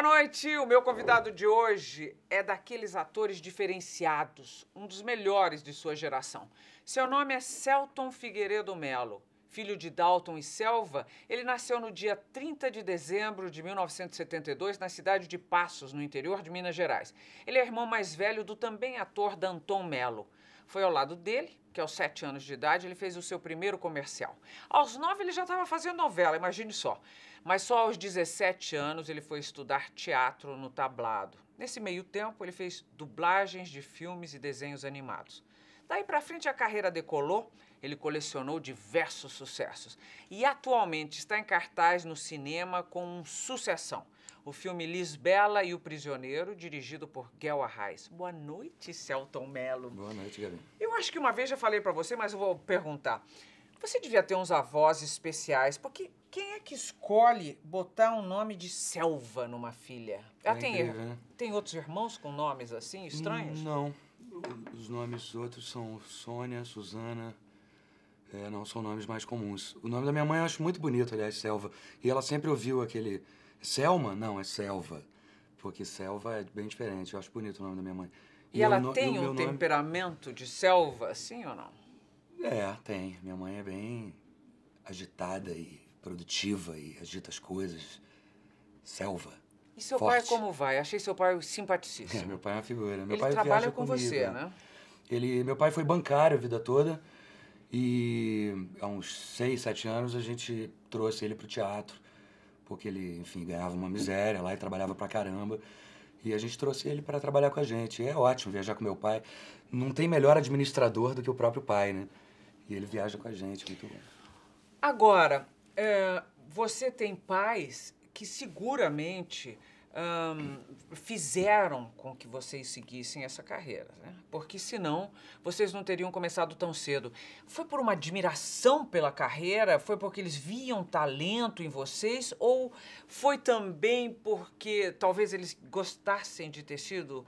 Boa noite! O meu convidado de hoje é daqueles atores diferenciados, um dos melhores de sua geração. Seu nome é Celton Figueiredo Melo. Filho de Dalton e Selva, ele nasceu no dia 30 de dezembro de 1972 na cidade de Passos, no interior de Minas Gerais. Ele é irmão mais velho do também ator Danton Melo. Foi ao lado dele que aos sete anos de idade ele fez o seu primeiro comercial. Aos nove ele já estava fazendo novela, imagine só. Mas só aos 17 anos ele foi estudar teatro no tablado. Nesse meio tempo, ele fez dublagens de filmes e desenhos animados. Daí para frente a carreira decolou, ele colecionou diversos sucessos e atualmente está em cartaz no cinema com um sucessão. O filme Lisbela e o Prisioneiro, dirigido por Gel Arraes. Boa noite, Celton Mello. Boa noite, Gabi. Eu acho que uma vez já falei para você, mas eu vou perguntar. Você devia ter uns avós especiais, porque quem é que escolhe botar um nome de Selva numa filha? Ela ah, é tem, incrível, er-, né? tem outros irmãos com nomes assim, estranhos? Não. Os nomes outros são Sônia, Suzana. É, não são nomes mais comuns. O nome da minha mãe eu acho muito bonito, aliás, Selva. E ela sempre ouviu aquele. Selma? Não, é Selva. Porque Selva é bem diferente. Eu acho bonito o nome da minha mãe. E, e ela tem um temperamento de Selva, sim ou não? É, tem. Minha mãe é bem agitada e produtiva e agita as coisas. Selva. E seu forte. pai como vai? Achei seu pai simpaticista. É, meu pai é uma figura. Meu ele trabalha com comigo, você, é. né? Ele, meu pai foi bancário a vida toda e há uns seis, sete anos a gente trouxe ele pro teatro porque ele, enfim, ganhava uma miséria lá e trabalhava pra caramba. E a gente trouxe ele para trabalhar com a gente. E é ótimo viajar com meu pai. Não tem melhor administrador do que o próprio pai, né? E ele viaja com a gente, é muito bom. Agora, eh, você tem pais que seguramente um, fizeram com que vocês seguissem essa carreira, né? Porque senão vocês não teriam começado tão cedo. Foi por uma admiração pela carreira? Foi porque eles viam talento em vocês? Ou foi também porque talvez eles gostassem de ter sido uh,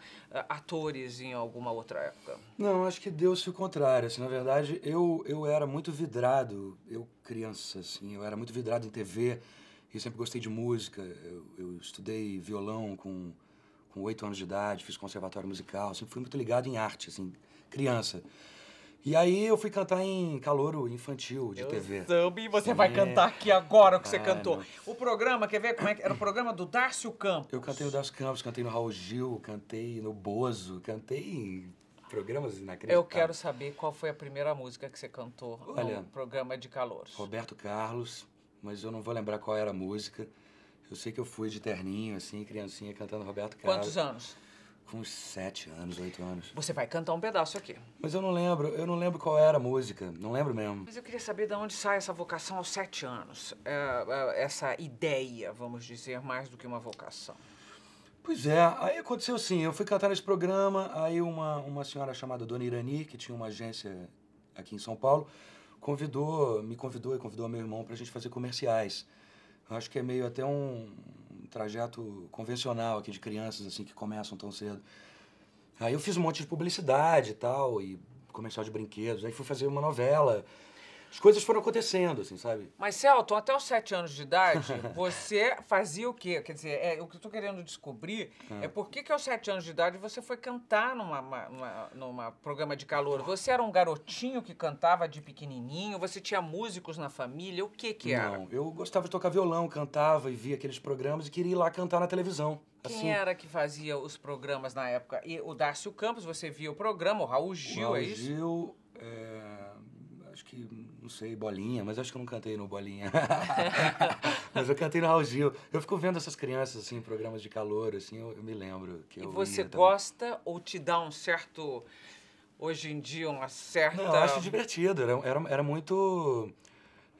atores em alguma outra época? Não, acho que deu-se o contrário. Assim, na verdade, eu, eu era muito vidrado, eu criança, assim, eu era muito vidrado em TV eu sempre gostei de música. Eu, eu estudei violão com com oito anos de idade, fiz conservatório musical, sempre fui muito ligado em arte, assim, criança. E aí eu fui cantar em calouro infantil de eu TV. Soube, e você Sim. vai cantar aqui agora o que ah, você cantou. Não. O programa, quer ver como é que era o programa do Darcio Campos? Eu cantei no Darcio Campos, cantei no Raul Gil, cantei no Bozo, cantei em programas inacreditáveis. Eu quero saber qual foi a primeira música que você cantou Olha, no programa de calouros. Roberto Carlos, mas eu não vou lembrar qual era a música. Eu sei que eu fui de terninho, assim, criancinha, cantando Roberto Carlos. Quantos anos? Com uns sete anos, oito anos. Você vai cantar um pedaço aqui. Mas eu não lembro, eu não lembro qual era a música, não lembro mesmo. Mas eu queria saber de onde sai essa vocação aos sete anos. É, é essa ideia, vamos dizer, mais do que uma vocação. Pois é, aí aconteceu assim, eu fui cantar nesse programa, aí uma, uma senhora chamada Dona Irani, que tinha uma agência aqui em São Paulo, convidou, me convidou e convidou meu irmão para a gente fazer comerciais. Eu acho que é meio até um trajeto convencional aqui de crianças assim que começam tão cedo. Aí eu fiz um monte de publicidade e tal e comercial de brinquedos. Aí fui fazer uma novela as coisas foram acontecendo, assim, sabe? Mas, Celton, até os sete anos de idade, você fazia o quê? Quer dizer, é, o que eu tô querendo descobrir é, é por que, que aos sete anos de idade você foi cantar numa, numa programa de calor. Você era um garotinho que cantava de pequenininho? Você tinha músicos na família? O que que era? Não, eu gostava de tocar violão, cantava e via aqueles programas e queria ir lá cantar na televisão. Quem assim. era que fazia os programas na época? E o Dácio Campos, você via o programa, o Raul Gil, é o Raul é isso? Gil, Acho que, não sei, bolinha, mas acho que eu não cantei no bolinha. mas eu cantei no Raul Gil. Eu fico vendo essas crianças, assim, em programas de calor, assim, eu, eu me lembro que e eu. E você gosta ou te dá um certo. Hoje em dia, uma certa. Não, eu acho divertido. Era, era, era muito.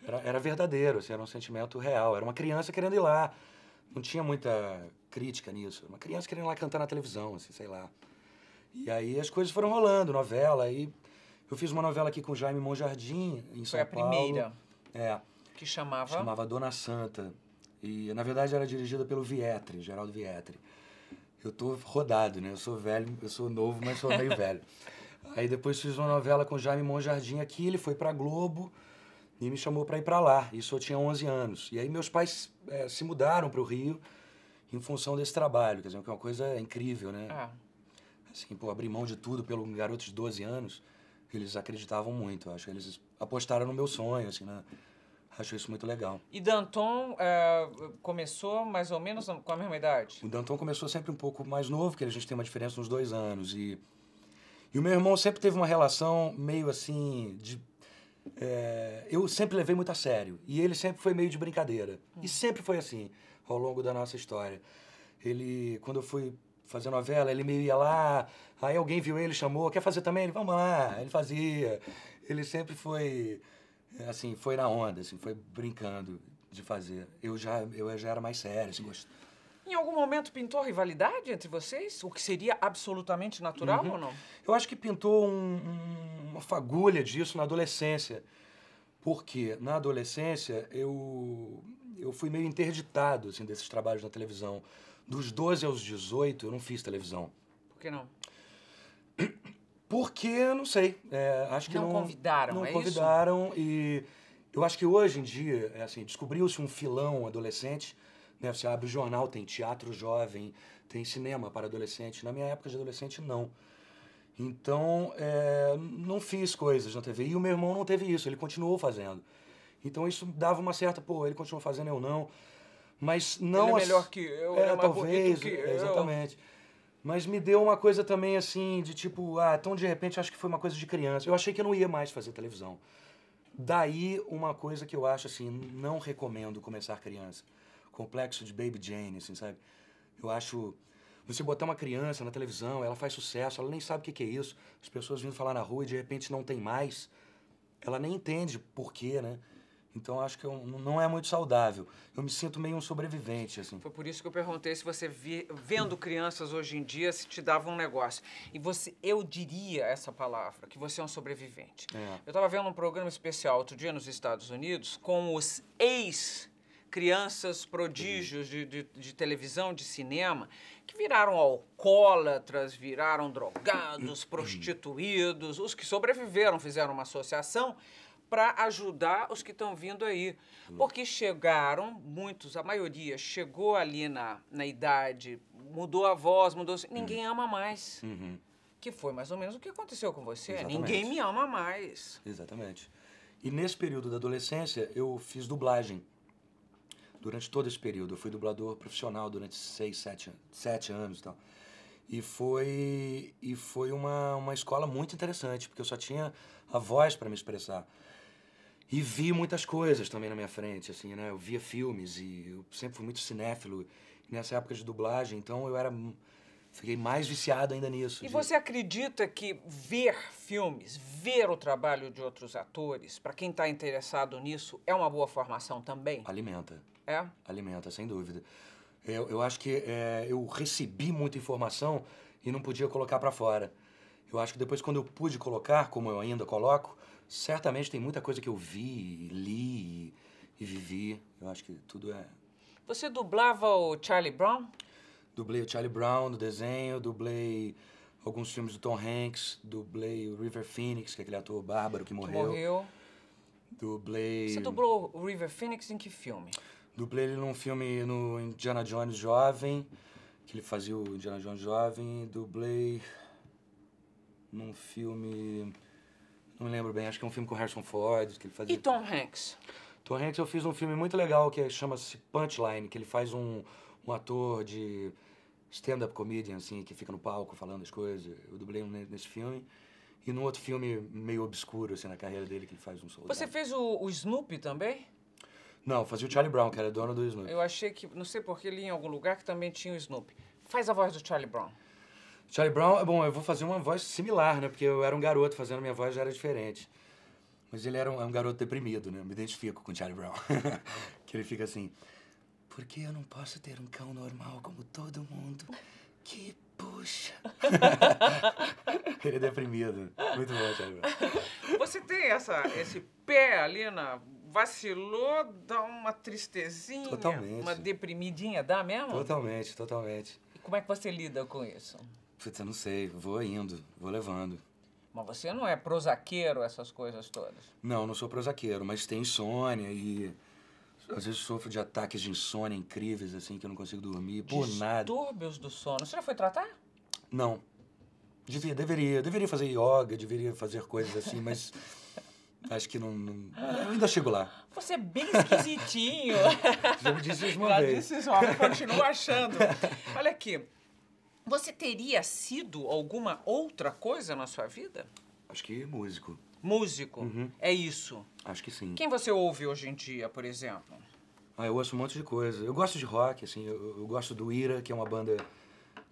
Era, era verdadeiro, assim, era um sentimento real. Era uma criança querendo ir lá. Não tinha muita crítica nisso. Uma criança querendo ir lá cantar na televisão, assim, sei lá. E aí as coisas foram rolando, novela, e eu fiz uma novela aqui com Jaime Monjardim, em São Paulo. Foi a primeira. É. Que chamava? Chamava Dona Santa. E, na verdade, era dirigida pelo Vietri, Geraldo Vietri. Eu tô rodado, né? Eu sou velho, eu sou novo, mas sou meio velho. Aí depois fiz uma novela com Jaime Monjardim aqui, ele foi pra Globo e me chamou para ir para lá. Isso eu tinha 11 anos. E aí meus pais é, se mudaram para o Rio em função desse trabalho, quer dizer, que é uma coisa incrível, né? É. Assim, pô, abrir mão de tudo pelo garoto de 12 anos eles acreditavam muito. Acho que eles apostaram no meu sonho, assim, né? Acho isso muito legal. E Danton uh, começou mais ou menos com a mesma idade? O Danton começou sempre um pouco mais novo, que a gente tem uma diferença uns dois anos. E, e o meu irmão sempre teve uma relação meio assim de. É, eu sempre levei muito a sério. E ele sempre foi meio de brincadeira. Hum. E sempre foi assim, ao longo da nossa história. Ele, quando eu fui fazer novela, ele meio ia lá, aí alguém viu ele, chamou, quer fazer também? Ele, vamos lá, ele fazia. Ele sempre foi, assim, foi na onda, assim, foi brincando de fazer. Eu já, eu já era mais sério, assim, gost... Em algum momento pintou rivalidade entre vocês? O que seria absolutamente natural uhum. ou não? Eu acho que pintou um, um, uma fagulha disso na adolescência. Porque na adolescência eu, eu fui meio interditado assim, desses trabalhos na televisão dos 12 aos 18, eu não fiz televisão. Por que não? Porque, não sei, é, acho que não... Não convidaram, Não é convidaram isso? e eu acho que hoje em dia, é assim, descobriu-se um filão adolescente, né? Você abre o jornal, tem teatro jovem, tem cinema para adolescente. Na minha época de adolescente, não. Então, é, não fiz coisas na TV. E o meu irmão não teve isso, ele continuou fazendo. Então isso dava uma certa, pô, ele continuou fazendo, eu não. Mas não. Ele é melhor que eu, é, é talvez, Exatamente. Mas me deu uma coisa também assim, de tipo, ah, então de repente acho que foi uma coisa de criança. Eu achei que eu não ia mais fazer televisão. Daí uma coisa que eu acho assim, não recomendo começar criança. Complexo de Baby Jane, assim, sabe? Eu acho. Você botar uma criança na televisão, ela faz sucesso, ela nem sabe o que, que é isso. As pessoas vindo falar na rua e de repente não tem mais. Ela nem entende por quê, né? Então acho que eu, não é muito saudável. Eu me sinto meio um sobrevivente, assim. Foi por isso que eu perguntei se você vi, vendo crianças hoje em dia se te dava um negócio. E você, eu diria essa palavra, que você é um sobrevivente. É. Eu estava vendo um programa especial outro dia nos Estados Unidos com os ex crianças prodígios de, de, de, televisão, de cinema, que viraram alcoólatras, viraram drogados, uhum. prostituídos, os que sobreviveram fizeram uma associação para ajudar os que estão vindo aí. Hum. Porque chegaram, muitos, a maioria chegou ali na, na idade, mudou a voz, mudou. Assim, ninguém hum. ama mais. Uhum. Que foi mais ou menos o que aconteceu com você. Exatamente. Ninguém me ama mais. Exatamente. E nesse período da adolescência, eu fiz dublagem. Durante todo esse período, eu fui dublador profissional durante seis, sete, sete anos e tal. E foi, e foi uma, uma escola muito interessante, porque eu só tinha a voz para me expressar. E vi muitas coisas também na minha frente, assim, né? Eu via filmes e eu sempre fui muito cinéfilo nessa época de dublagem, então eu era fiquei mais viciado ainda nisso. E de... você acredita que ver filmes, ver o trabalho de outros atores, para quem está interessado nisso, é uma boa formação também? Alimenta. É? Alimenta, sem dúvida. Eu, eu acho que é, eu recebi muita informação e não podia colocar para fora. Eu acho que depois, quando eu pude colocar, como eu ainda coloco, certamente tem muita coisa que eu vi, li e vivi. Eu acho que tudo é. Você dublava o Charlie Brown? Dublei o Charlie Brown no desenho, dublei alguns filmes do Tom Hanks, dublei o River Phoenix, que é aquele ator bárbaro que morreu. Que morreu. Dublei. Você dublou o River Phoenix em que filme? Dublei ele num filme no Indiana Jones Jovem, que ele fazia o Indiana Jones Jovem. Dublei num filme não me lembro bem, acho que é um filme com Harrison Ford, que ele fazia. E Tom Hanks? Tom Hanks eu fiz um filme muito legal que é, chama-se Punchline, que ele faz um, um ator de stand-up comedian, assim, que fica no palco falando as coisas. Eu dublei nesse filme. E num outro filme meio obscuro, assim, na carreira dele, que ele faz um soldado. Você fez o, o Snoopy também? Não, fazia o Charlie Brown, que era dono do Snoopy. Eu achei que, não sei porque li em algum lugar que também tinha o Snoopy. Faz a voz do Charlie Brown. Charlie Brown, bom, eu vou fazer uma voz similar, né? Porque eu era um garoto fazendo minha voz já era diferente. Mas ele era um, é um garoto deprimido, né? Eu me identifico com Charlie Brown. que ele fica assim: Por que eu não posso ter um cão normal como todo mundo? Que puxa! ele é deprimido. Muito bom, Charlie Brown. Você tem essa, esse pé ali na. Vacilou, dá uma tristezinha, totalmente. uma deprimidinha, dá mesmo? Totalmente, totalmente. E como é que você lida com isso? Putz, eu não sei, vou indo, vou levando. Mas você não é prosaqueiro, essas coisas todas? Não, não sou prosaqueiro, mas tenho insônia e. Às vezes sofro de ataques de insônia incríveis, assim, que eu não consigo dormir, por nada. Distúrbios do sono. Você já foi tratar? Não. Devia, deveria. Deveria fazer yoga, deveria fazer coisas assim, mas. Acho que não, não, Eu ainda chego lá. Você é bem esquisitinho. Já me disse isso uma Já vez. Já disse isso uma continuo achando. Olha aqui, você teria sido alguma outra coisa na sua vida? Acho que músico. Músico? Uhum. É isso? Acho que sim. Quem você ouve hoje em dia, por exemplo? Ah, eu ouço um monte de coisa. Eu gosto de rock, assim. Eu, eu gosto do Ira, que é uma banda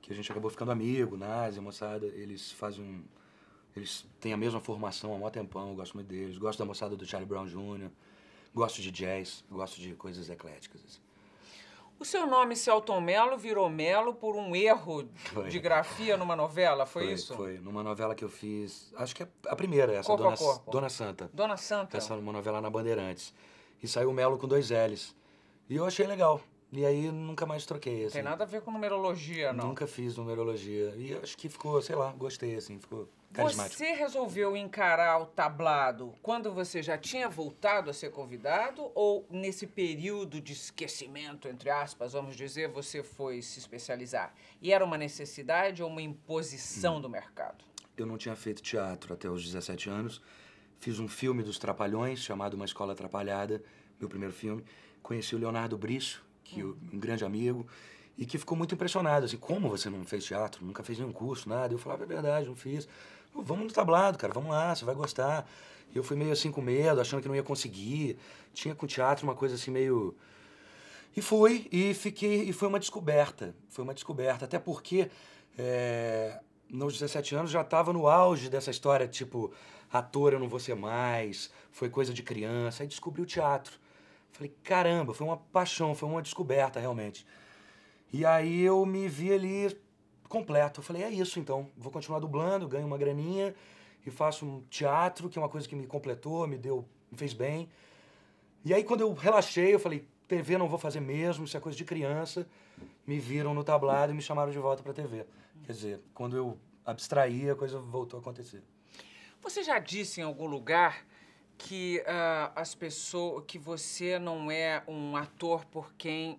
que a gente acabou ficando amigo, Nazi, moçada. Eles fazem um... Eles têm a mesma formação há um tempão, eu gosto muito deles. Gosto da moçada do Charlie Brown Jr., gosto de jazz, gosto de coisas ecléticas, assim. O seu nome, Celton Mello, virou Mello por um erro foi. de grafia numa novela, foi, foi, isso? Foi, numa novela que eu fiz, acho que é a primeira, essa, Dona, Dona, Santa. Dona Santa. Essa uma novela na Bandeirantes. E saiu Mello com dois L's. E eu achei legal. E aí nunca mais troquei, assim. Tem nada a ver com numerologia, não? Nunca fiz numerologia. E acho que ficou, sei lá, gostei, assim, ficou... Você resolveu encarar o tablado quando você já tinha voltado a ser convidado ou nesse período de esquecimento, entre aspas, vamos dizer, você foi se especializar? E era uma necessidade ou uma imposição hum. do mercado? Eu não tinha feito teatro até os 17 anos. Fiz um filme dos Trapalhões chamado Uma Escola Atrapalhada, meu primeiro filme. Conheci o Leonardo Briço, que hum. É um grande amigo, e que ficou muito impressionado, assim, como você não fez teatro? Nunca fez nenhum curso, nada? Eu falava, é verdade, não fiz. Vamos no tablado, cara, vamos lá, você vai gostar. E eu fui meio assim com medo, achando que não ia conseguir. Tinha com o teatro uma coisa assim meio. E fui, e fiquei, e foi uma descoberta. Foi uma descoberta, até porque é, nos 17 anos já estava no auge dessa história, tipo, ator eu não vou ser mais, foi coisa de criança. Aí descobri o teatro. Falei, caramba, foi uma paixão, foi uma descoberta realmente. E aí eu me vi ali completo. Eu falei, é isso então, vou continuar dublando, ganho uma graninha e faço um teatro, que é uma coisa que me completou, me deu, me fez bem. E aí quando eu relaxei, eu falei, TV não vou fazer mesmo, isso é coisa de criança. Me viram no tablado e me chamaram de volta para TV. Quer dizer, quando eu abstraí, a coisa voltou a acontecer. Você já disse em algum lugar que uh, as pessoas que você não é um ator por quem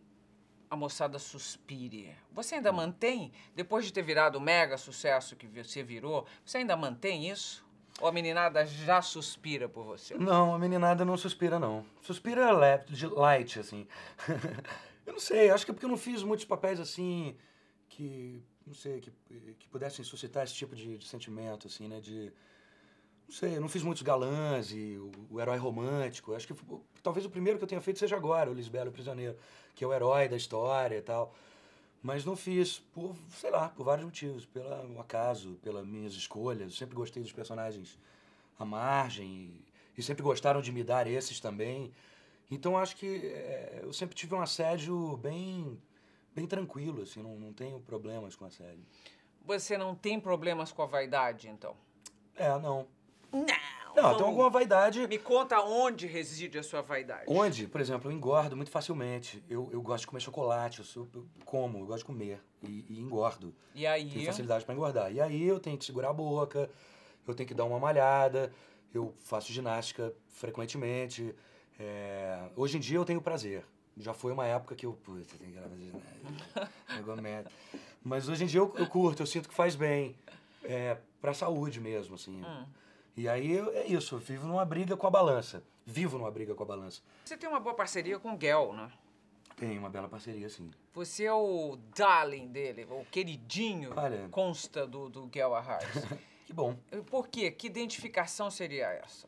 a moçada suspire. Você ainda mantém, depois de ter virado o mega sucesso que você virou, você ainda mantém isso? Ou a meninada já suspira por você? Não, a meninada não suspira, não. Suspira é de light, assim. eu não sei, acho que é porque eu não fiz muitos papéis assim que, não sei, que, que pudessem suscitar esse tipo de, de sentimento, assim, né? De, não sei, eu não fiz muitos galãs e o, o herói romântico. acho que talvez o primeiro que eu tenha feito seja agora, o Lisbelo Prisioneiro, que é o herói da história e tal. Mas não fiz, por, sei lá, por vários motivos. Pelo acaso, pelas minhas escolhas. Sempre gostei dos personagens à margem e, e sempre gostaram de me dar esses também. Então acho que é, eu sempre tive um assédio bem, bem tranquilo, assim, não, não tenho problemas com assédio. Você não tem problemas com a vaidade, então? É, não. Não. Não, tem alguma vaidade. Me conta onde reside a sua vaidade. Onde? Por exemplo, eu engordo muito facilmente. Eu, eu gosto de comer chocolate, eu, sou, eu como, eu gosto de comer e, e engordo. E aí? Tenho facilidade para engordar. E aí eu tenho que segurar a boca, eu tenho que dar uma malhada, eu faço ginástica frequentemente. É... Hoje em dia eu tenho prazer. Já foi uma época que eu, puta, tem que fazer ginástica. Mas hoje em dia eu, eu, curto, eu sinto que faz bem. É, pra saúde mesmo, assim. Hum. E aí é isso, eu vivo numa briga com a balança. Vivo numa briga com a balança. Você tem uma boa parceria com o Gel, né? Tem uma bela parceria, sim. Você é o darling dele, o queridinho, Olha. consta do, do Gel Arraes. que bom. Por quê? Que identificação seria essa?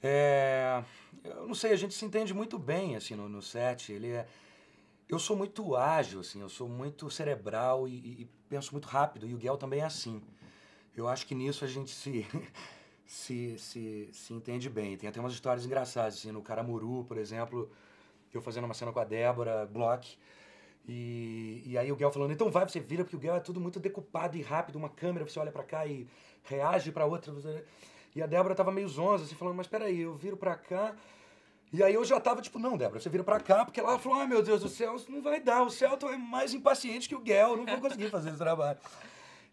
É... Eu não sei, a gente se entende muito bem, assim, no, no set. Ele é... Eu sou muito ágil, assim, eu sou muito cerebral e, e penso muito rápido. E o Gel também é assim. Eu acho que nisso a gente se... se, se, se entende bem. Tem até umas histórias engraçadas, assim, no Caramuru, por exemplo, eu fazendo uma cena com a Débora Bloch, e, e aí o Guel falando, então vai, você vira, porque o Guel é tudo muito decupado e rápido, uma câmera, você olha para cá e reage para outra. E a Débora tava meio zonza, assim, falando, mas peraí, eu viro para cá... E aí eu já tava tipo, não, Débora, você vira pra cá, porque lá falou, ai meu Deus do céu, isso não vai dar, o Celton é mais impaciente que o Guel, não vou conseguir fazer esse trabalho.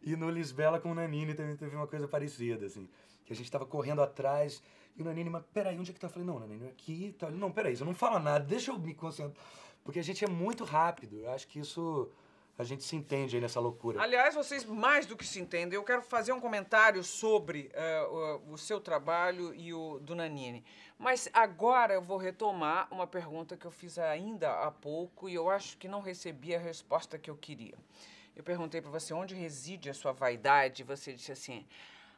E no Lisbela com o Nanini também teve uma coisa parecida, assim que a gente estava correndo atrás. E o Nanini, mas peraí, onde é que tá? Eu falei, não, Nanini, aqui. Tá. Ele, não, peraí, eu não fala nada, deixa eu me concentrar. Porque a gente é muito rápido. Eu acho que isso. A gente se entende aí nessa loucura. Aliás, vocês mais do que se entendem. Eu quero fazer um comentário sobre uh, o, o, seu trabalho e o do Nanini. Mas agora eu vou retomar uma pergunta que eu fiz ainda há pouco e eu acho que não recebi a resposta que eu queria. Eu perguntei para você onde reside a sua vaidade e você disse assim: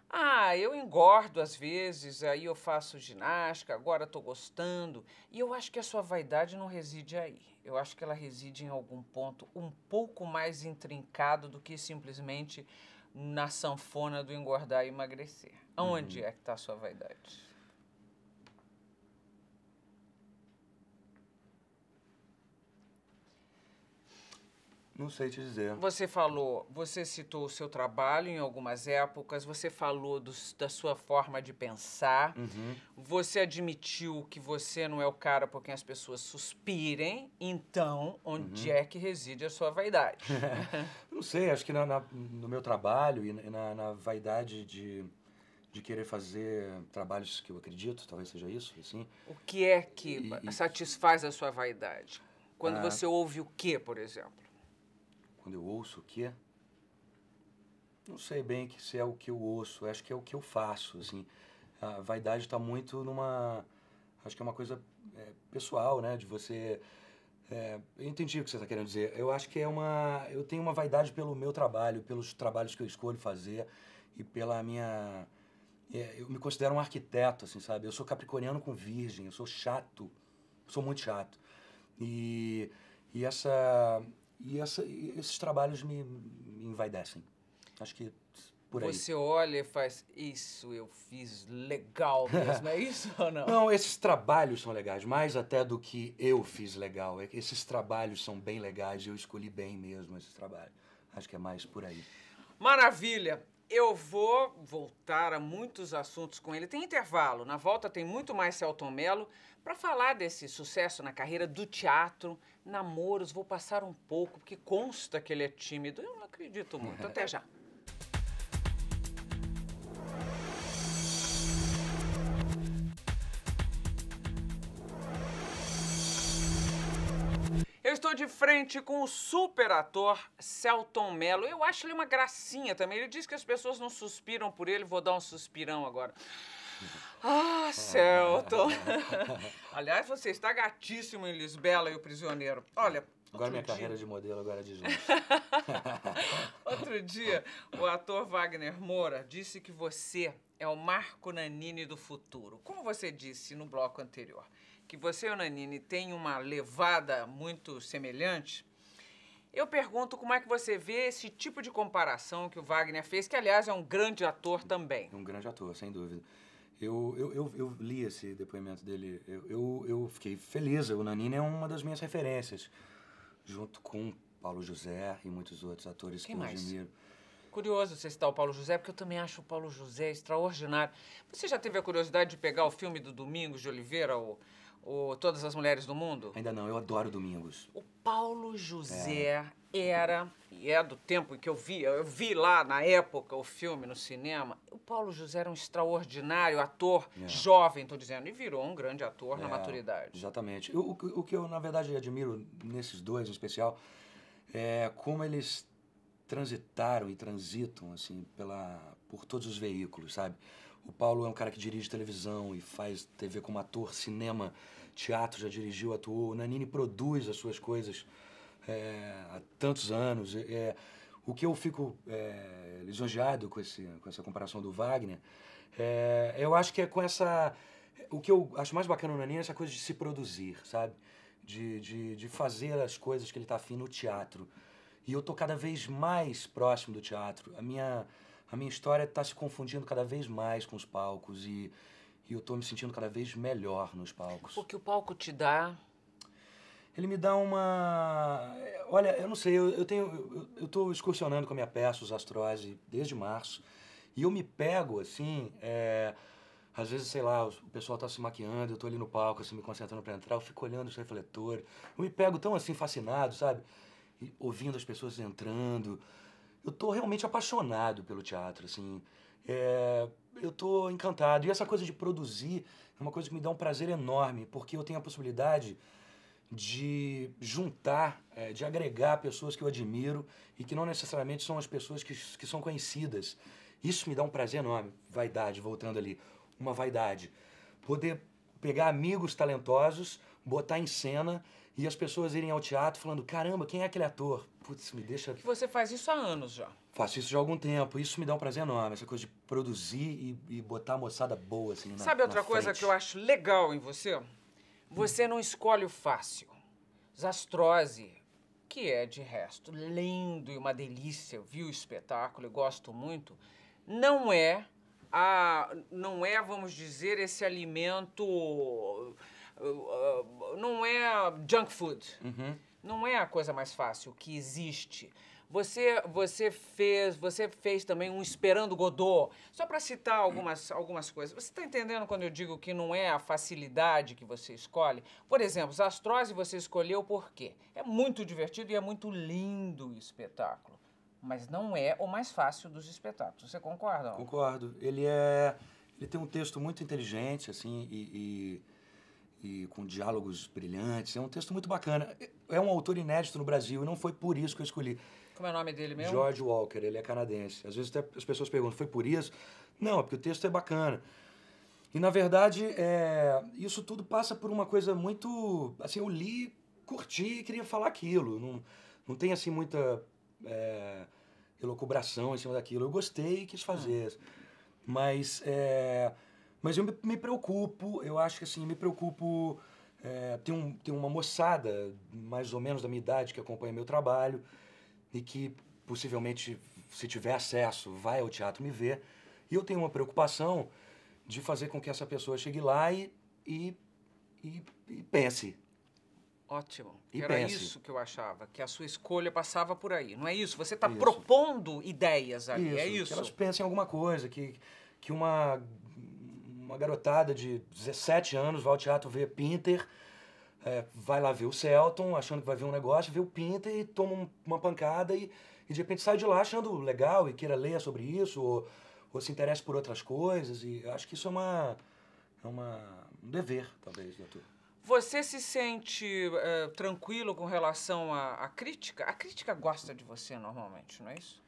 ah, eu engordo às vezes, aí eu faço ginástica, agora estou gostando. E eu acho que a sua vaidade não reside aí. Eu acho que ela reside em algum ponto um pouco mais intrincado do que simplesmente na sanfona do engordar e emagrecer. Uhum. Onde uhum. é que está a sua vaidade? Não sei te dizer. Você falou, você citou o seu trabalho em algumas épocas, você falou do, da sua forma de pensar, uhum. você admitiu que você não é o cara por quem as pessoas suspirem, então onde uhum. é que reside a sua vaidade? não sei, acho que na, na, no meu trabalho e na, na vaidade de, de querer fazer trabalhos que eu acredito, talvez seja isso, assim. O que é que e, satisfaz e... a sua vaidade? Quando ah. você ouve o quê, por exemplo? quando eu ouço o que não sei bem que se é o que eu ouço, acho que é o que eu faço, assim. A vaidade está muito numa, acho que é uma coisa é, pessoal, né, de você... É, eu entendi o que você está querendo dizer. Eu acho que é uma, eu tenho uma vaidade pelo meu trabalho, pelos trabalhos que eu escolho fazer e pela minha... É, eu me considero um arquiteto, assim, sabe? Eu sou capricorniano com virgem, eu sou chato, sou muito chato. E, e essa, e essa, esses trabalhos me, me envaidecem. Acho que por aí. Você olha e faz, isso eu fiz legal mesmo, é isso ou não? Não, esses trabalhos são legais, mais até do que eu fiz legal. É esses trabalhos são bem legais, eu escolhi bem mesmo esses trabalhos. Acho que é mais por aí. Maravilha! Eu vou voltar a muitos assuntos com ele. Tem intervalo. Na volta tem muito mais Celton Mello para falar desse sucesso na carreira do teatro, namoros, vou passar um pouco, porque consta que ele é tímido. Eu não acredito muito. Até já. Eu estou de frente com o super ator Celton Mello. Eu acho ele uma gracinha também. Ele diz que as pessoas não suspiram por ele. Vou dar um suspirão agora. Ah, Celto! Aliás, você está gatíssimo em Lisbela e o Prisioneiro. Olha. Agora minha dia... carreira de modelo agora é de juntos. outro dia, o ator Wagner Moura disse que você é o Marco Nanini do futuro. Como você disse no bloco anterior, que você e o Nanini têm uma levada muito semelhante, eu pergunto como é que você vê esse tipo de comparação que o Wagner fez, que aliás é um grande ator também. Um grande ator, sem dúvida. Eu, eu, eu, eu, li esse depoimento dele, eu, eu, eu, fiquei feliz. O Nanini é uma das minhas referências, junto com Paulo José e muitos outros atores Quem que eu admiro. Curioso você citar o Paulo José, porque eu também acho o Paulo José extraordinário. Você já teve a curiosidade de pegar o filme do Domingos de Oliveira, o o Todas as Mulheres do Mundo? Ainda não, eu adoro Domingos. O Paulo José é. era, e é do tempo em que eu vi, eu vi lá na época o filme no cinema, o Paulo José era um extraordinário ator, é. jovem, estou dizendo, e virou um grande ator é, na maturidade. Exatamente. O, o, o, que eu, na verdade, admiro nesses dois em especial é como eles transitaram e transitam, assim, pela, por todos os veículos, sabe? O Paulo é um cara que dirige televisão e faz TV como ator, cinema, teatro, já dirigiu, atuou. O Nanini produz as suas coisas é, há tantos anos. É, é, o que eu fico é, lisonjeado com, esse, com essa comparação do Wagner, é, eu acho que é com essa. O que eu acho mais bacana no Nanini é essa coisa de se produzir, sabe? De, de, de fazer as coisas que ele está afim no teatro. E eu tô cada vez mais próximo do teatro. A minha a minha história está se confundindo cada vez mais com os palcos e, e eu estou me sentindo cada vez melhor nos palcos. O que o palco te dá? Ele me dá uma. Olha, eu não sei, eu, eu tenho. Eu estou excursionando com a minha peça, Os Astrose, desde março. E eu me pego, assim. É... Às vezes, sei lá, o pessoal tá se maquiando, eu tô ali no palco, assim, me concentrando para entrar, eu fico olhando os refletores. Eu me pego tão, assim, fascinado, sabe? E ouvindo as pessoas entrando, eu tô realmente apaixonado pelo teatro, assim. É, eu tô encantado. E essa coisa de produzir é uma coisa que me dá um prazer enorme, porque eu tenho a possibilidade de juntar, é, de agregar pessoas que eu admiro e que não necessariamente são as pessoas que, que são conhecidas. Isso me dá um prazer enorme. Vaidade, voltando ali. Uma vaidade. Poder pegar amigos talentosos, botar em cena e as pessoas irem ao teatro falando: caramba, quem é aquele ator? Putz, me deixa. você faz isso há anos já. Faço isso já há algum tempo. Isso me dá um prazer enorme, essa coisa de produzir e, e botar a moçada boa assim na Sabe outra na coisa que eu acho legal em você? Você não escolhe o fácil. Zastrose, que é de resto lindo e uma delícia, eu vi o espetáculo e gosto muito, não é a não é, vamos dizer, esse alimento não é junk food. Uhum. Não é a coisa mais fácil que existe. Você, você fez, você fez também um Esperando Godot, só para citar algumas, algumas coisas. Você está entendendo quando eu digo que não é a facilidade que você escolhe? Por exemplo, astrose você escolheu por quê? É muito divertido e é muito lindo o espetáculo, mas não é o mais fácil dos espetáculos. Você concorda? Concordo. Ele é, ele tem um texto muito inteligente, assim, e... e e com diálogos brilhantes. É um texto muito bacana. É um autor inédito no Brasil e não foi por isso que eu escolhi. Como é o nome dele mesmo? George Walker, ele é canadense. Às vezes até as pessoas perguntam, foi por isso? Não, é porque o texto é bacana. E, na verdade, é... isso tudo passa por uma coisa muito... Assim, eu li, curti e queria falar aquilo. Não, não tem, assim, muita é... elocubração em cima daquilo. Eu gostei e quis fazer. Ah. Mas... É mas eu me, preocupo, eu acho que assim, me preocupo. É, tem, um, tem uma moçada, mais ou menos da minha idade, que acompanha meu trabalho e que possivelmente, se tiver acesso, vai ao teatro me ver. E eu tenho uma preocupação de fazer com que essa pessoa chegue lá e, e, e, e pense. Ótimo. E Era pense. isso que eu achava, que a sua escolha passava por aí. Não é isso? Você está propondo ideias ali, isso, é isso? Que elas pensem em alguma coisa, que, que uma uma garotada de 17 anos vai ao teatro ver Pinter, é, vai lá ver o Celton, achando que vai ver um negócio, vê o Pinter e toma um, uma pancada e, e, de repente sai de lá achando legal e queira ler sobre isso ou, ou se interessa por outras coisas. E acho que isso é uma, é uma um dever, talvez, doutor. Você se sente é, tranquilo com relação à crítica? A crítica gosta de você normalmente, não é isso?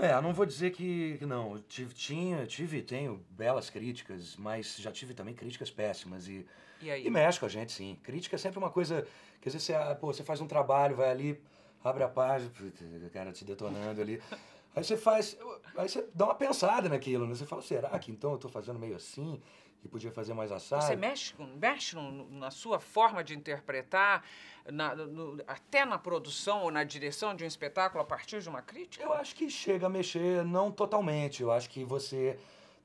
É, não vou dizer que, não. tive, tinha, tive e tenho belas críticas, mas já tive também críticas péssimas. E, e, aí? e mexe com a gente, sim. Crítica é sempre uma coisa. Quer dizer, você, ah, pô, você faz um trabalho, vai ali, abre a página, o cara te detonando ali. Aí você faz. Aí você dá uma pensada naquilo, né? Você fala, será que então eu estou fazendo meio assim? que podia fazer mais assado. Você mexe, mexe no, na sua forma de interpretar, na, no, até na produção ou na direção de um espetáculo a partir de uma crítica? Eu acho que chega a mexer, não totalmente. Eu acho que você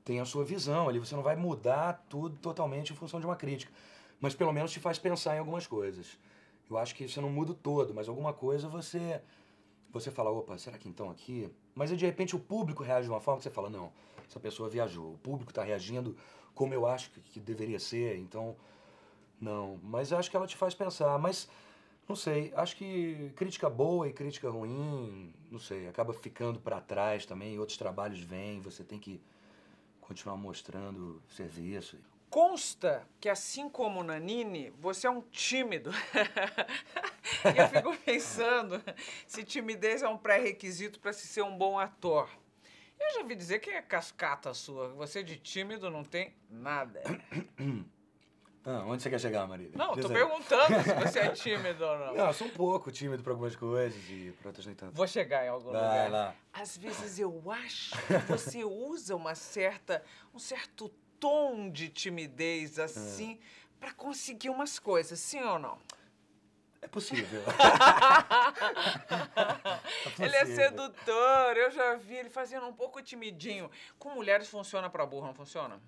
tem a sua visão ali, você não vai mudar tudo totalmente em função de uma crítica. Mas pelo menos te faz pensar em algumas coisas. Eu acho que você não muda todo, mas alguma coisa você. Você fala, opa, será que então aqui? Mas aí de repente o público reage de uma forma que você fala, não essa pessoa viajou. O público está reagindo como eu acho que, que deveria ser, então não. Mas acho que ela te faz pensar. Mas não sei, acho que crítica boa e crítica ruim, não sei, acaba ficando para trás também. Outros trabalhos vêm, você tem que continuar mostrando serviço. Consta que, assim como Nanini, você é um tímido. e eu fico pensando se timidez é um pré-requisito para se ser um bom ator. Eu já vi dizer que é cascata sua. Você de tímido não tem nada. Ah, onde você quer chegar, Marília? Não, Diz tô aí. perguntando se você é tímido ou não. Não, eu sou um pouco tímido pra algumas coisas e pra outras nem tanto. Vou chegar em algum Vai lugar. Lá. Às vezes eu acho que você usa uma certa, um certo tom de timidez, ah. assim, é. pra conseguir umas coisas, sim ou não? É possível. é possível. Ele é sedutor, eu já vi ele fazendo um pouco timidinho. Com mulheres funciona pra burra, não funciona?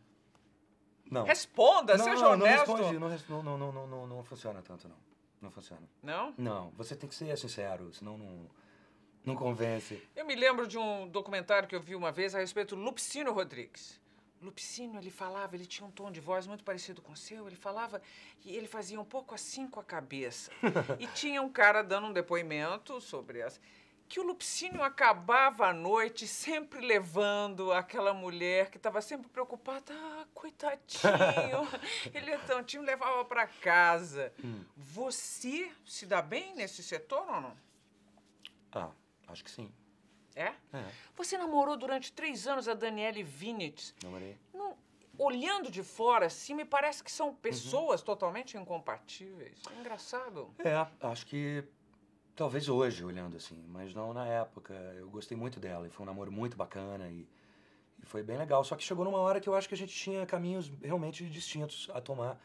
Não. Responda, não, seja não, honesto. Não, responde, não, não, não, não, não, não funciona tanto, não. Não funciona. Não? Não, você tem que ser sincero, senão não... Não convence. Eu me lembro de um documentário que eu vi uma vez a respeito do Lupicino Rodrigues. Lupicínio, ele falava, ele tinha um tom de voz muito parecido com o seu, ele falava e ele fazia um pouco assim com a cabeça. e tinha um cara dando um depoimento sobre essa que o Lupicínio acabava a noite sempre levando aquela mulher que estava sempre preocupada. Ah, coitadinho, ele é tão levava para casa. Hum. Você se dá bem nesse setor ou não? Ah, acho que sim. É? é? Você namorou durante três anos a Daniele Vinitz. Namorei. Não, olhando de fora, assim, me parece que são uhum. pessoas uhum. totalmente incompatíveis. É engraçado. É, acho que talvez hoje, olhando assim, mas não na época. Eu gostei muito dela e foi um namoro muito bacana e, e foi bem legal. Só que chegou numa hora que eu acho que a gente tinha caminhos realmente distintos a tomar.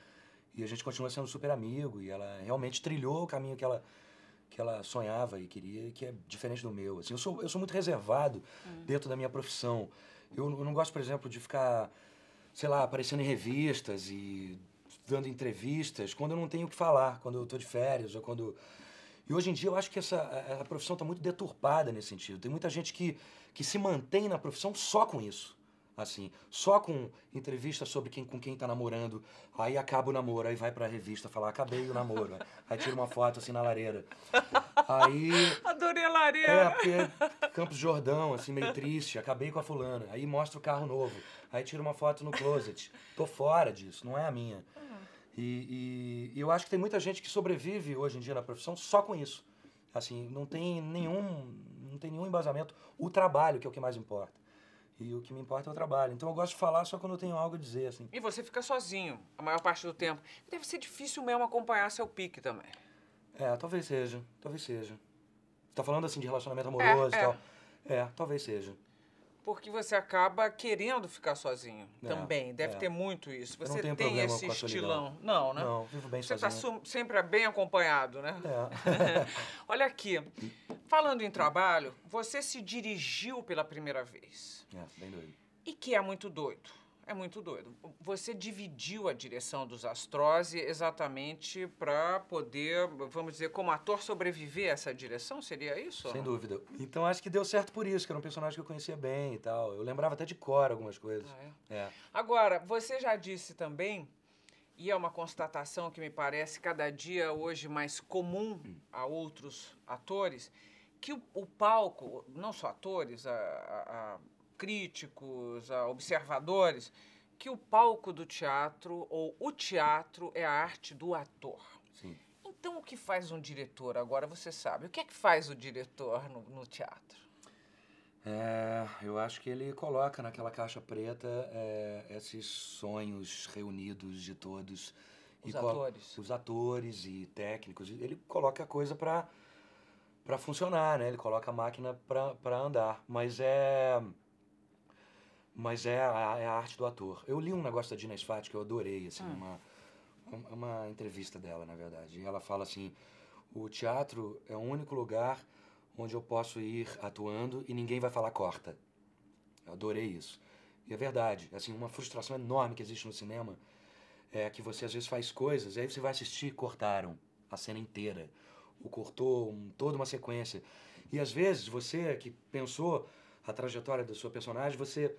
E a gente continua sendo super amigo e ela realmente trilhou o caminho que ela que ela sonhava e queria, que é diferente do meu. Assim, eu, sou, eu sou muito reservado uhum. dentro da minha profissão. Eu, eu, não gosto, por exemplo, de ficar, sei lá, aparecendo em revistas e dando entrevistas quando eu não tenho o que falar, quando eu estou de férias ou quando... E hoje em dia eu acho que essa, a, a profissão está muito deturpada nesse sentido. Tem muita gente que, que se mantém na profissão só com isso assim, só com entrevista sobre quem, com quem tá namorando, aí acaba o namoro, aí vai pra revista falar, acabei o namoro, aí tira uma foto assim na lareira. Aí... Adorei a lareira! É, porque é Campos Jordão, assim, meio triste, acabei com a fulana, aí mostra o carro novo, aí tira uma foto no closet, tô fora disso, não é a minha. E, e, e eu acho que tem muita gente que sobrevive hoje em dia na profissão só com isso. Assim, não tem nenhum, não tem nenhum embasamento. O trabalho, que é o que mais importa. E o que me importa é o trabalho. Então eu gosto de falar só quando eu tenho algo a dizer, assim. E você fica sozinho a maior parte do tempo. Deve ser difícil mesmo acompanhar seu pique também. É, talvez seja. Talvez seja. Você tá falando assim de relacionamento é, amoroso é, e tal. É, talvez seja porque você acaba querendo ficar sozinho é, também. Deve é. ter muito isso. Você não tem esse estilão. Não, né? Não, vivo bem você tá sozinho. Você está sempre é bem acompanhado, né? É. Olha aqui. Falando em trabalho, você se dirigiu pela primeira vez. É, bem doido. E que é muito doido. É muito doido. Você dividiu a direção dos Astrose exatamente para poder, vamos dizer, como ator sobreviver a essa direção? Seria isso? Sem dúvida. Então acho que deu certo por isso, que era um personagem que eu conhecia bem e tal. Eu lembrava até de cor algumas coisas. Ah, é? É. Agora, você já disse também, e é uma constatação que me parece cada dia hoje mais comum a outros atores, que o, o palco, não só atores, a, a críticos, a ah, observadores, que o palco do teatro ou o teatro é a arte do ator. Sim. Então, o que faz um diretor? Agora você sabe. O que é que faz o diretor no, no teatro? É, eu acho que ele coloca naquela caixa preta é, esses sonhos reunidos de todos. Os atores. Os atores e técnicos. Ele coloca a coisa para para funcionar, né? Ele coloca a máquina para andar. Mas é mas é a, é a arte do ator. Eu li um negócio da Dina Sfati que eu adorei, assim, ah. uma, uma entrevista dela, na verdade. E ela fala assim, o teatro é o único lugar onde eu posso ir atuando e ninguém vai falar corta. Eu adorei isso. E é verdade, assim, uma frustração enorme que existe no cinema é que você às vezes faz coisas e aí você vai assistir cortaram a cena inteira. o cortou um, toda uma sequência. E às vezes você que pensou a trajetória da sua personagem, você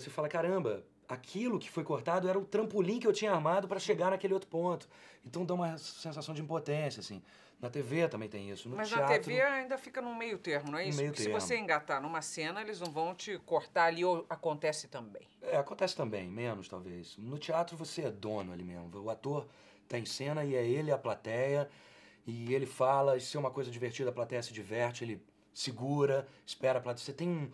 você fala, caramba, aquilo que foi cortado era o trampolim que eu tinha armado para chegar naquele outro ponto. Então dá uma sensação de impotência, assim. Na TV também tem isso, no Mas teatro... Mas na TV ainda fica num meio termo, não é isso? Meio termo. se você engatar numa cena, eles não vão te cortar ali ou acontece também? É, acontece também, menos talvez. No teatro você é dono ali mesmo. O ator tá em cena e é ele a plateia, e ele fala, e se é uma coisa divertida, a plateia se diverte, ele segura, espera a plateia. Você tem um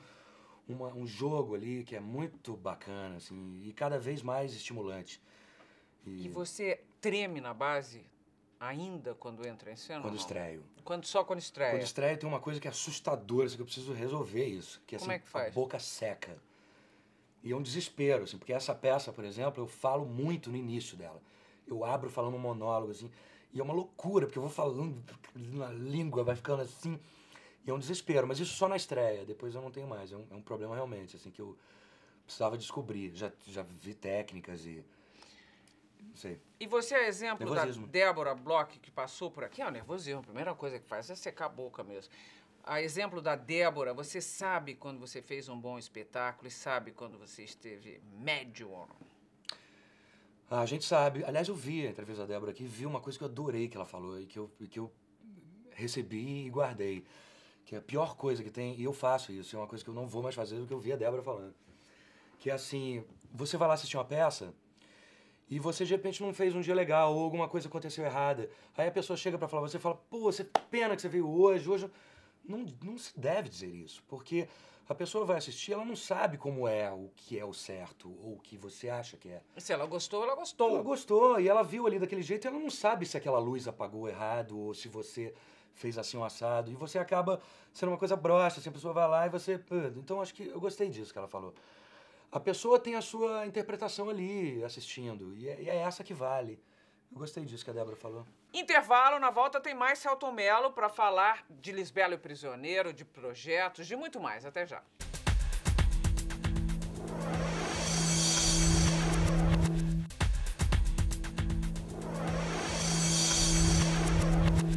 uma, um jogo ali que é muito bacana, assim, e cada vez mais estimulante. E, e você treme na base ainda quando entra em cena? Quando estreio. Quando, só quando estreia? Quando estreia tem uma coisa que é assustadora, assim, que eu preciso resolver isso. Que, é, Como assim, é que faz? A boca seca. E é um desespero, assim, porque essa peça, por exemplo, eu falo muito no início dela. Eu abro falando um monólogo, assim, e é uma loucura, porque eu vou falando, na língua vai ficando assim... E é um desespero, mas isso só na estreia, depois eu não tenho mais. É um, é um problema realmente, assim, que eu precisava descobrir. Já, já vi técnicas e. Não sei. E você é exemplo da Débora Bloch que passou por aqui? É o nervosismo, a primeira coisa que faz é secar a boca mesmo. A exemplo da Débora, você sabe quando você fez um bom espetáculo e sabe quando você esteve médio ah, A gente sabe. Aliás, eu vi a entrevista da Débora aqui, vi uma coisa que eu adorei que ela falou e que eu, que eu recebi e guardei que é a pior coisa que tem, e eu faço isso, é uma coisa que eu não vou mais fazer do que eu vi a Débora falando. Que é assim, você vai lá assistir uma peça e você de repente não fez um dia legal ou alguma coisa aconteceu errada. Aí a pessoa chega para falar, você fala, pô, você pena que você veio hoje, hoje. Não, não se deve dizer isso, porque a pessoa vai assistir, ela não sabe como é o que é o certo ou o que você acha que é. Se ela gostou, ela gostou. Ela gostou e ela viu ali daquele jeito, e ela não sabe se aquela luz apagou errado ou se você fez assim um assado. E você acaba sendo uma coisa broxa, assim, a pessoa vai lá e você. Então acho que eu gostei disso que ela falou. A pessoa tem a sua interpretação ali, assistindo, e é, e é essa que vale. Eu gostei disso que a Débora falou. Intervalo, na volta tem mais Celton Mello para falar de Lisbelo e Prisioneiro, de projetos, de muito mais. Até já.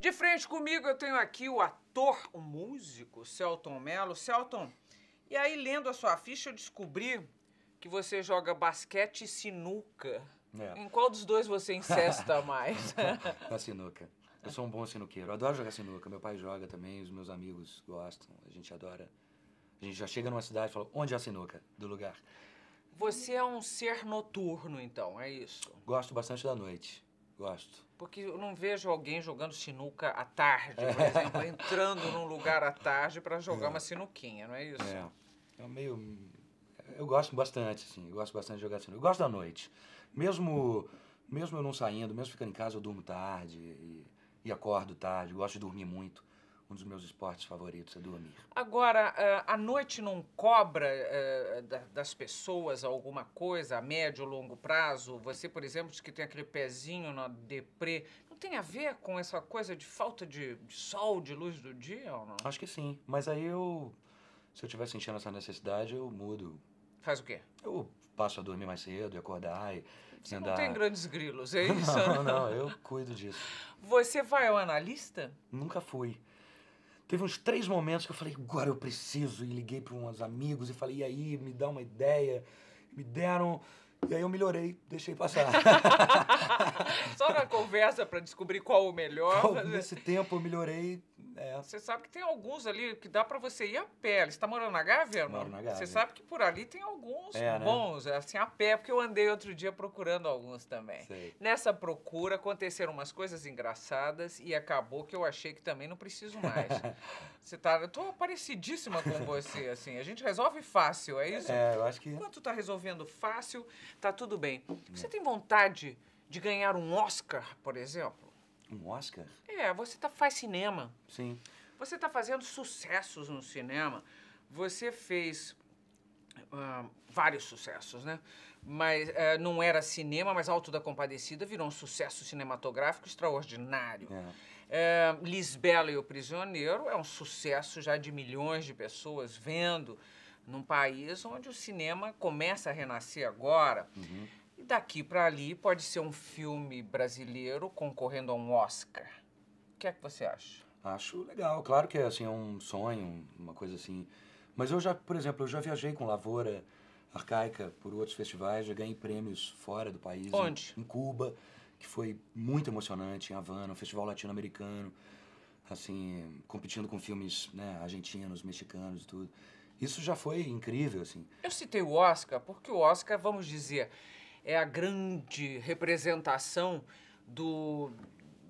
De frente comigo eu tenho aqui o ator, o músico Celton Mello. Celton, e aí lendo a sua ficha eu descobri que você joga basquete e sinuca. É. Em qual dos dois você incesta mais? Na sinuca. Eu sou um bom sinuqueiro. Eu adoro jogar sinuca. Meu pai joga também, os meus amigos gostam. A gente adora. A gente já chega numa cidade e fala: onde é a sinuca do lugar? Você é um ser noturno, então, é isso? Gosto bastante da noite. Gosto. Porque eu não vejo alguém jogando sinuca à tarde, por exemplo, é. entrando num lugar à tarde para jogar é. uma sinuquinha, não é isso? É. É meio. Eu gosto bastante, assim. Eu gosto bastante de jogar sinuca. Eu gosto da noite. Mesmo, mesmo eu não saindo, mesmo ficando em casa, eu durmo tarde e, e acordo tarde. Eu gosto de dormir muito um dos meus esportes favoritos é dormir. Agora, eh, a noite não cobra eh, das pessoas alguma coisa a médio, ou longo prazo? Você, por exemplo, que tem aquele pezinho na deprê, não tem a ver com essa coisa de falta de, de sol, de luz do dia ou não? Acho que sim, mas aí eu, se eu estiver sentindo essa necessidade, eu mudo. Faz o quê? Eu passo a dormir mais cedo e acordar e... Você andar... não tem grandes grilos, é isso? não, não, eu cuido disso. Você vai ao analista? Nunca fui. Teve uns três momentos que eu falei, agora eu preciso. E liguei para uns amigos e falei, e aí, me dá uma ideia. Me deram. E aí eu melhorei, deixei passar. Só na conversa para descobrir qual o melhor. Qual, Nesse tempo eu melhorei, é. Você sabe que tem alguns ali que dá para você ir a pé. Você está morando na Gávea, irmão? Moro na Gávea. Você sabe que por ali tem alguns é, né? bons, né? assim, a pé, porque eu andei outro dia procurando alguns também. Sei. Nessa procura aconteceram umas coisas engraçadas e acabou que eu achei que também não preciso mais. você tá, eu tô parecidíssima com você, assim. A gente resolve fácil, é isso? É, eu acho que. Enquanto tá resolvendo fácil, tá tudo bem. Você tem vontade de ganhar um Oscar, por exemplo? Um Oscar? É, você tá, faz cinema. Sim. Você tá fazendo sucessos no cinema. Você fez uh, vários sucessos, né? Mas uh, não era cinema, mas Alto da Compadecida virou um sucesso cinematográfico extraordinário. É. Uh, Lisbela e o Prisioneiro é um sucesso já de milhões de pessoas vendo num país onde o cinema começa a renascer agora. Uhum. E daqui para ali pode ser um filme brasileiro concorrendo a um Oscar. O que é que você acha? Acho legal. Claro que é, assim, é um sonho, uma coisa assim. Mas eu já, por exemplo, eu já viajei com Lavoura Arcaica por outros festivais, já ganhei prêmios fora do país. Onde? Em, em Cuba, que foi muito emocionante, em Havana, um festival latino-americano, assim, competindo com filmes né, argentinos, mexicanos e tudo. Isso já foi incrível, assim. Eu citei o Oscar porque o Oscar, vamos dizer, é a grande representação do,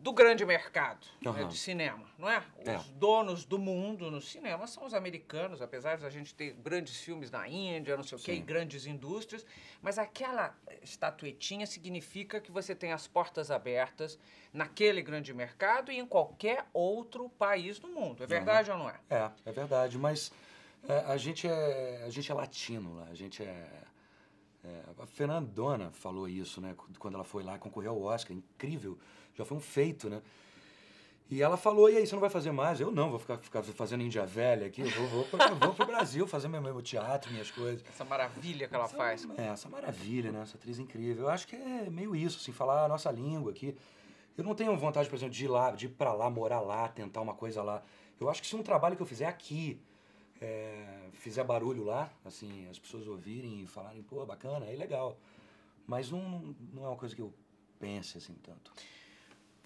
do grande mercado uhum. né, de cinema, não é? é? Os donos do mundo no cinema são os americanos, apesar de a gente ter grandes filmes na Índia, não sei o quê, grandes indústrias, mas aquela estatuetinha significa que você tem as portas abertas naquele grande mercado e em qualquer outro país do mundo. É verdade uhum. ou não é? É, é verdade, mas é, a, gente é, a gente é latino, a gente é... é a Fernandona falou isso, né? Quando ela foi lá concorrer ao Oscar, incrível já foi um feito, né? E ela falou, e aí, você não vai fazer mais? Eu não, vou ficar, ficar fazendo Índia Velha aqui, eu vou, vou, pra, vou pro Brasil fazer meu, meu teatro, minhas coisas. Essa maravilha que ela essa, faz. É, essa maravilha, né? Essa atriz incrível. Eu acho que é meio isso, assim, falar a nossa língua aqui. Eu não tenho vontade, por exemplo, de ir lá, de ir pra lá, morar lá, tentar uma coisa lá. Eu acho que se um trabalho que eu fizer aqui, é, fizer barulho lá, assim, as pessoas ouvirem e falarem, pô, bacana, é legal. Mas não, não é uma coisa que eu pense, assim, tanto.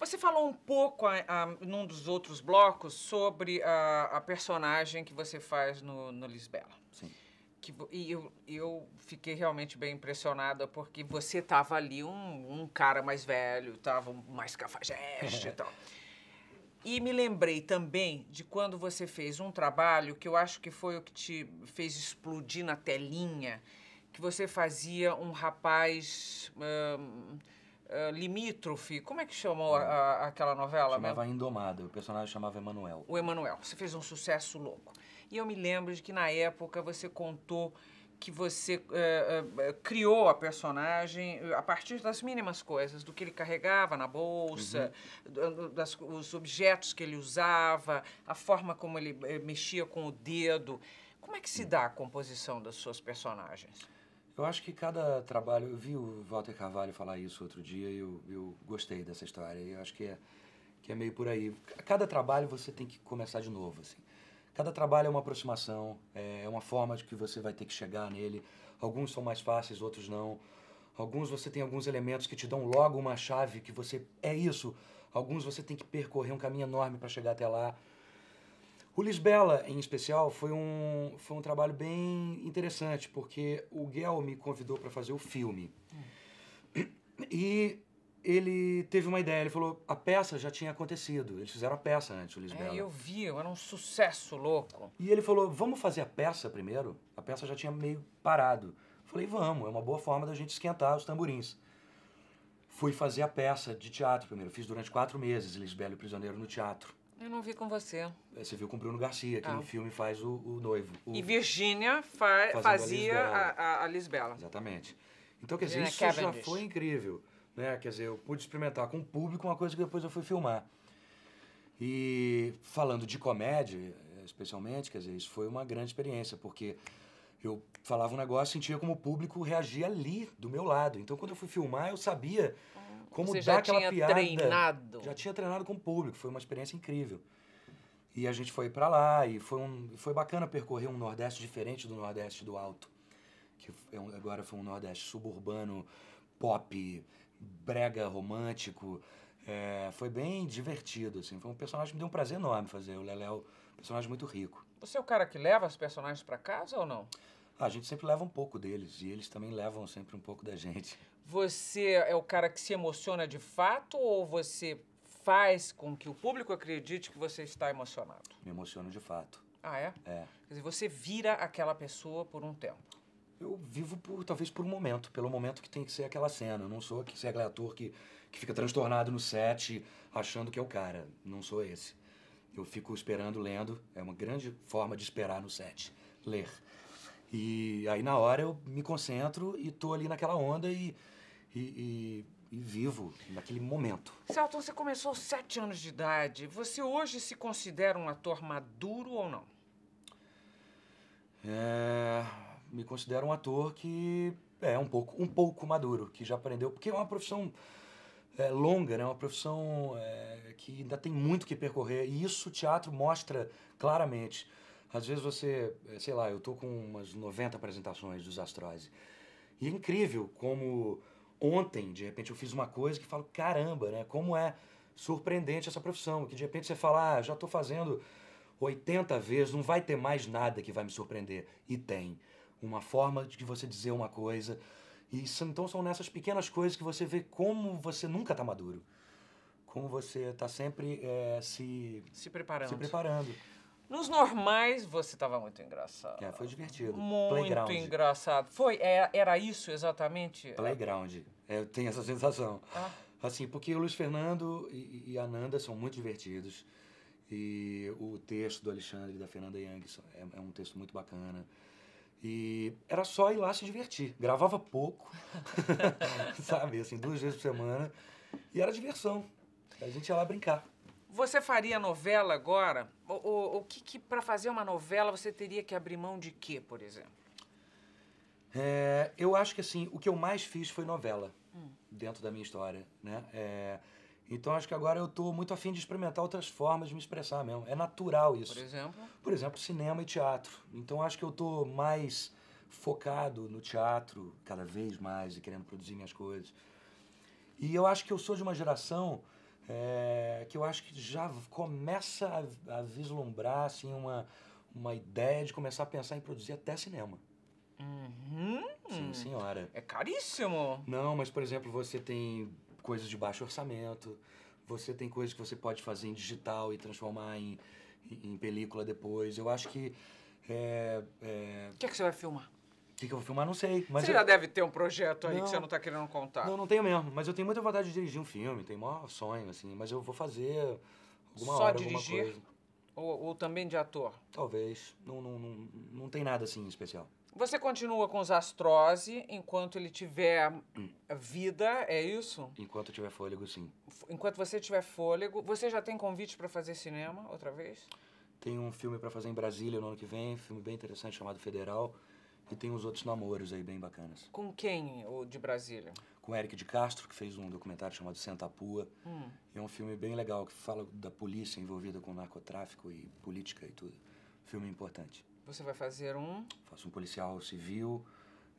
Você falou um pouco a, ah, a, ah, num dos outros blocos sobre a, ah, a personagem que você faz no, no Lisbela. Sim. Que, e eu, eu fiquei realmente bem impressionada porque você tava ali um, um cara mais velho, tava mais cafajeste e tal. E me lembrei também de quando você fez um trabalho que eu acho que foi o que te fez explodir na telinha, que você fazia um rapaz. Hum, eh, limítrofe. Como é que chamou a, a, aquela novela? Chamava mesmo? Indomada. O personagem chamava Emanuel. O Emanuel. Você fez um sucesso louco. E eu me lembro de que na época você contou que você uh, uh, criou a personagem a partir das mínimas coisas, do que ele carregava na bolsa, uhum. das, os objetos que ele usava, a forma como ele mexia com o dedo. Como é que se uhum. dá a composição das suas personagens? Eu acho que cada trabalho. Eu vi o Walter Carvalho falar isso outro dia e eu, eu gostei dessa história. eu acho que é, que é meio por aí. Cada trabalho você tem que começar de novo, assim. Cada trabalho é uma aproximação, é, é uma forma de que você vai ter que chegar nele. Alguns são mais fáceis, outros não. Alguns você tem alguns elementos que te dão logo uma chave que você é isso. Alguns você tem que percorrer um caminho enorme para chegar até lá. O Lisbela, em especial, foi um, foi um trabalho bem interessante, porque o Guel me convidou para fazer o filme. Hum. E ele teve uma ideia, ele falou, a peça já tinha acontecido, eles fizeram a peça antes, o Lisbela. É, eu vi, era um sucesso louco. E ele falou, vamos fazer a peça primeiro? A peça já tinha meio parado. eu Falei, vamos, é uma boa forma da gente esquentar os tamborins. Fui fazer a peça de teatro primeiro, fiz durante quatro meses Lisbela e o Prisioneiro no teatro. Eu não vi com você. É, você viu com o Bruno Garcia, que ah. no filme faz o, o noivo. O... E Virgínia fa fazia a, Lisbela. Exatamente. Então, quer dizer, isso Cavendish. já foi incrível. Né? Quer dizer, eu pude experimentar com o público uma coisa que depois eu fui filmar. E falando de comédia, especialmente, quer dizer, isso foi uma grande experiência, porque eu falava um negócio, e sentia como o público reagia ali, do meu lado. Então, quando eu fui filmar, eu sabia... Ah como Você já tinha piada, treinado? Já tinha treinado com o público, foi uma experiência incrível. E a gente foi para lá e foi, um, foi bacana percorrer um Nordeste diferente do Nordeste do Alto, que é um, agora foi um Nordeste suburbano, pop, brega romântico. É, foi bem divertido, assim. Foi um personagem que me deu um prazer enorme fazer. O é um personagem muito rico. Você é o cara que leva os personagens para casa ou não? Ah, a gente sempre leva um pouco deles e eles também levam sempre um pouco da gente. Você é o cara que se emociona de fato ou você faz com que o público acredite que você está emocionado? Me emociono de fato. Ah, é? É. Quer dizer, você vira aquela pessoa por um tempo. Eu vivo por, talvez por um momento, pelo momento que tem que ser aquela cena. Eu não sou aquele ator que, que fica transtornado no set, achando que é o cara. Não sou esse. Eu fico esperando, lendo. É uma grande forma de esperar no set. Ler. E aí na hora eu me concentro e tô ali naquela onda e e, e, e vivo naquele momento. Celton, você começou aos sete anos de idade. Você hoje se considera um ator maduro ou não? É, me considero um ator que é um pouco, um pouco maduro, que já aprendeu, porque é uma profissão é, longa, né? Uma profissão é, que ainda tem muito que percorrer e isso o teatro mostra claramente. Às vezes você, é, sei lá, eu tô com umas 90 apresentações dos Astróis. E é incrível como ontem, de repente, eu fiz uma coisa que falo, caramba, né? Como é surpreendente essa profissão. Que de repente você fala, ah, já estou fazendo 80 vezes, não vai ter mais nada que vai me surpreender. E tem. Uma forma de você dizer uma coisa. E então são nessas pequenas coisas que você vê como você nunca está maduro. Como você está sempre é, se, se preparando. Se preparando. Nos normais, você estava muito engraçado. É, foi divertido. Muito Playground. engraçado. Foi? Era, é, era isso exatamente? Playground. É, eu tenho essa sensação. Ah. Assim, porque o Luiz Fernando e, e a Nanda são muito divertidos. E o texto do Alexandre e da Fernanda Young é, é um texto muito bacana. E era só ir lá se divertir. Gravava pouco, sabe? Assim, duas vezes por semana. E era diversão. A gente ia lá brincar. Você faria novela agora? O, o, que, que para fazer uma novela você teria que abrir mão de quê, por exemplo? É, eu acho que assim, o que eu mais fiz foi novela hum. dentro da minha história, né? É, então acho que agora eu estou muito afim de experimentar outras formas de me expressar mesmo. É natural isso. Por exemplo? Por exemplo, cinema e teatro. Então acho que eu estou mais focado no teatro cada vez mais e querendo produzir minhas coisas. E eu acho que eu sou de uma geração é, que eu acho que já começa a, a, vislumbrar assim, uma, uma ideia de começar a pensar em produzir até cinema. Uhum. Sim, senhora. É caríssimo. Não, mas, por exemplo, você tem coisas de baixo orçamento, você tem coisas que você pode fazer em digital e transformar em, em película depois. Eu acho que... É, é... O que, é que você vai filmar? que, que eu vou filmar? Não sei. Mas você eu... já deve ter um projeto aí não, que você não tá querendo contar. Não, não tenho mesmo. Mas eu tenho muita vontade de dirigir um filme, tenho maior sonho, assim. Mas eu vou fazer alguma Só hora, dirigir? Alguma coisa. Ou, ou também de ator? Talvez. Não, não, não, não tem nada assim especial. Você continua com os astrose enquanto ele tiver hum. vida, é isso? Enquanto tiver fôlego, sim. Enquanto você tiver fôlego, você já tem convite para fazer cinema outra vez? Tem um filme para fazer em Brasília no ano que vem, um filme bem interessante chamado Federal. E tem uns outros namoros aí bem bacanas. Com quem, o de Brasília? Com Eric de Castro, que fez um documentário chamado Sentapua. Hum. É um filme bem legal, que fala da polícia envolvida com narcotráfico e política e tudo. Filme importante. Você vai fazer um? Faço um policial civil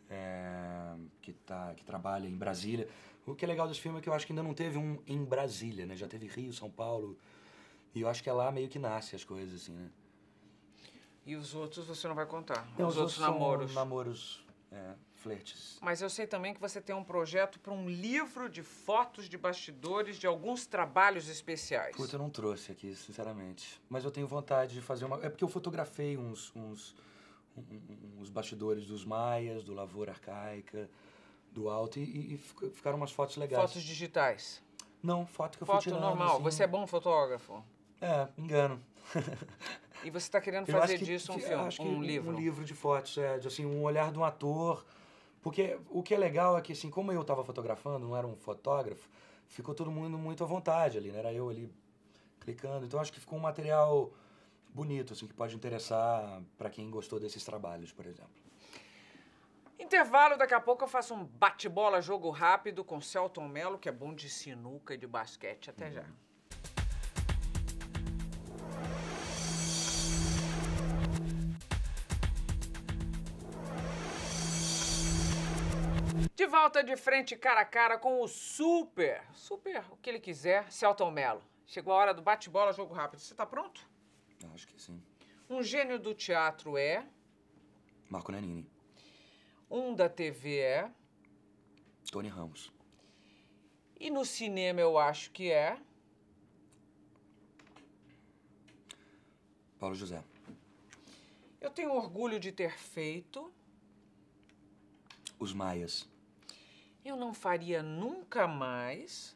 é, que, tá, que trabalha em Brasília. O que é legal desse filme é que eu acho que ainda não teve um em Brasília, né? Já teve Rio, São Paulo. E eu acho que é lá meio que nasce as coisas, assim, né? E os outros você não vai contar? Então, os, os, outros, outros namoros? namoros, é, flertes. Mas eu sei também que você tem um projeto para um livro de fotos de bastidores de alguns trabalhos especiais. Puta, eu não trouxe aqui, sinceramente. Mas eu tenho vontade de fazer uma... É porque eu fotografei uns, uns, os bastidores dos maias, do lavoura arcaica, do alto, e, e ficaram umas fotos legais. Fotos digitais? Não, foto que eu foto fui tirando. Foto normal. Assim. Você é bom fotógrafo? É, engano. E você está querendo fazer que, disso um que, filme, um, um livro? Um livro de fotos, é, de, assim, um olhar de um ator. Porque o que é legal é que, assim, como eu estava fotografando, não era um fotógrafo, ficou todo mundo muito à vontade ali, né? Era eu ali clicando. Então acho que ficou um material bonito, assim, que pode interessar para quem gostou desses trabalhos, por exemplo. Intervalo, daqui a pouco eu faço um bate-bola, jogo rápido com Celton Mello, que é bom de sinuca e de basquete. Até uhum. já. De volta de frente cara a cara com o super, super o que ele quiser, Celton Mello. Chegou a hora do bate-bola, jogo rápido. Você tá pronto? Eu acho que sim. Um gênio do teatro é? Marco Nanini. Um da TV é? Tony Ramos. E no cinema eu acho que é? Paulo José. Eu tenho orgulho de ter feito. Os Maias eu não faria nunca mais.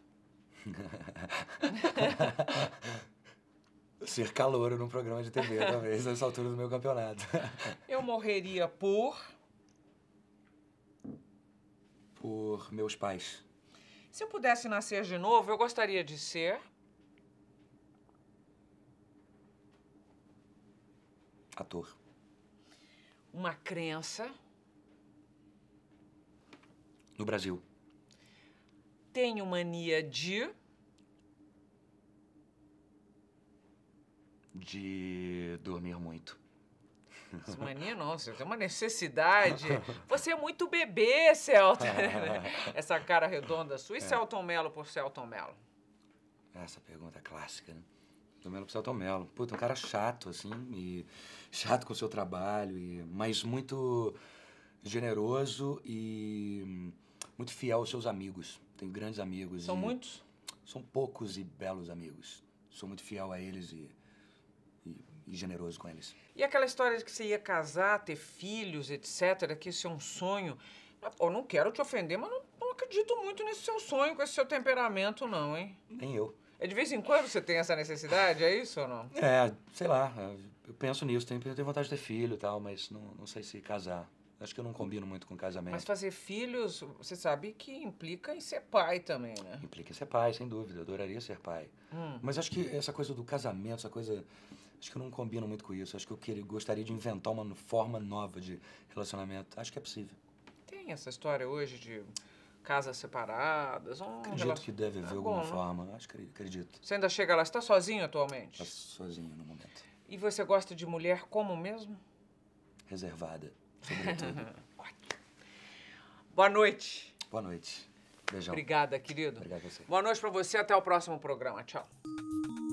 Ser calor num programa de TV, talvez, nessa altura do meu campeonato. eu morreria por. Por meus pais. Se eu pudesse nascer de novo, eu gostaria de ser. Ator. Uma crença no Brasil? Tenho mania de. De dormir muito. essa Mania não, você tem uma necessidade. Você é muito bebê, Celton. Essa cara redonda sua. E é. Celton Mello por Celton Mello? Essa pergunta é clássica, né? Celton Mello por Celton Mello. Puta, um cara chato, assim, e chato com o seu trabalho, e... mas muito generoso e muito fiel aos seus amigos. Tenho grandes amigos. São e... muitos? São poucos e belos amigos. Sou muito fiel a eles e, e, e, generoso com eles. E aquela história de que você ia casar, ter filhos, etc., que isso é um sonho. Eu não quero te ofender, mas não, não acredito muito nesse seu sonho, com esse seu temperamento, não, hein? Nem eu. É de vez em quando você tem essa necessidade, é isso ou não? É, sei lá. Eu penso nisso, tenho, tenho vontade de ter filho e tal, mas não, não sei se casar. Acho que eu não combino muito com casamento. Mas fazer filhos, você sabe que implica em ser pai também, né? Implica em ser pai, sem dúvida. Eu adoraria ser pai. Hum. Mas acho que essa coisa do casamento, essa coisa. Acho que eu não combino muito com isso. Acho que eu queria, gostaria de inventar uma forma nova de relacionamento. Acho que é possível. Tem essa história hoje de casas separadas? Um acredito relacion... que deve haver é alguma bom, né? forma. Né? Acho que acredito. Você ainda chega lá. Você está sozinho atualmente? Estou tá sozinho no momento. E você gosta de mulher como mesmo? Reservada sobretudo. Boa noite. Boa noite. Beijão. Obrigada, querido. Obrigado a você. Boa noite para você. Até o próximo programa. Tchau.